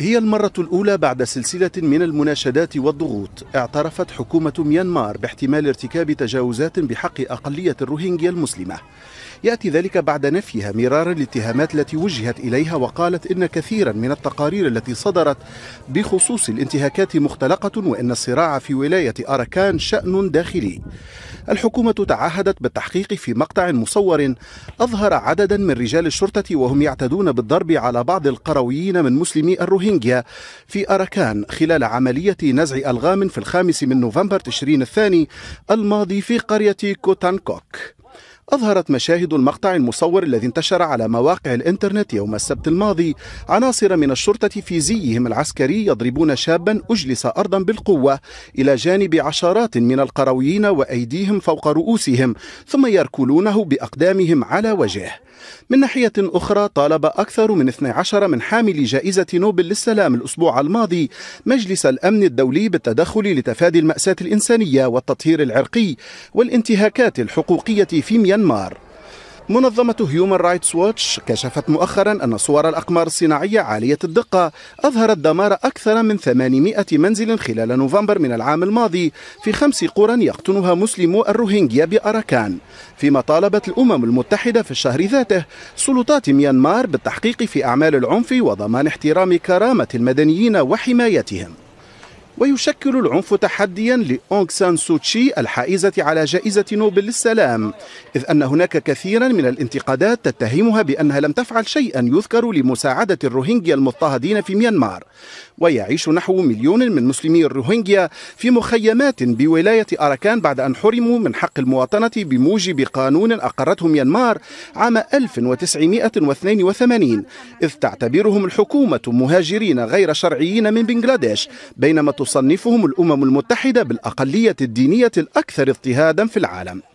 هي المرة الأولى بعد سلسلة من المناشدات والضغوط اعترفت حكومة ميانمار باحتمال ارتكاب تجاوزات بحق أقلية الروهينجيا المسلمة يأتي ذلك بعد نفيها مرارا الاتهامات التي وجهت إليها وقالت إن كثيرا من التقارير التي صدرت بخصوص الانتهاكات مختلقة وإن الصراع في ولاية أركان شأن داخلي الحكومة تعهدت بالتحقيق في مقطع مصور أظهر عددا من رجال الشرطة وهم يعتدون بالضرب على بعض القرويين من مسلمي الروهينجيا في أركان خلال عملية نزع ألغام في الخامس من نوفمبر تشرين الثاني الماضي في قرية كوتانكوك أظهرت مشاهد المقطع المصور الذي انتشر على مواقع الإنترنت يوم السبت الماضي عناصر من الشرطة في زيهم العسكري يضربون شابا أجلس أرضا بالقوة إلى جانب عشرات من القرويين وأيديهم فوق رؤوسهم ثم يركلونه بأقدامهم على وجهه من ناحية أخرى طالب أكثر من 12 من حاملي جائزة نوبل للسلام الأسبوع الماضي مجلس الأمن الدولي بالتدخل لتفادي المأساة الإنسانية والتطهير العرقي والانتهاكات الحقوقية في ميانمار منظمة هيومن رايتس ووتش كشفت مؤخرا أن صور الأقمار الصناعية عالية الدقة أظهرت دمار أكثر من 800 منزل خلال نوفمبر من العام الماضي في خمس قرى يقطنها مسلمو الروهينجيا بأراكان فيما طالبت الأمم المتحدة في الشهر ذاته سلطات ميانمار بالتحقيق في أعمال العنف وضمان احترام كرامة المدنيين وحمايتهم ويشكل العنف تحديا لأونغ سان سوتشي الحائزة على جائزة نوبل للسلام إذ أن هناك كثيرا من الانتقادات تتهمها بأنها لم تفعل شيئا يذكر لمساعدة الروهينجيا المضطهدين في ميانمار ويعيش نحو مليون من مسلمي الروهينجيا في مخيمات بولاية أراكان بعد أن حرموا من حق المواطنة بموجب قانون أقرته ميانمار عام 1982 إذ تعتبرهم الحكومة مهاجرين غير شرعيين من بنغلاديش بينما تصنفهم الأمم المتحدة بالأقلية الدينية الأكثر اضطهادا في العالم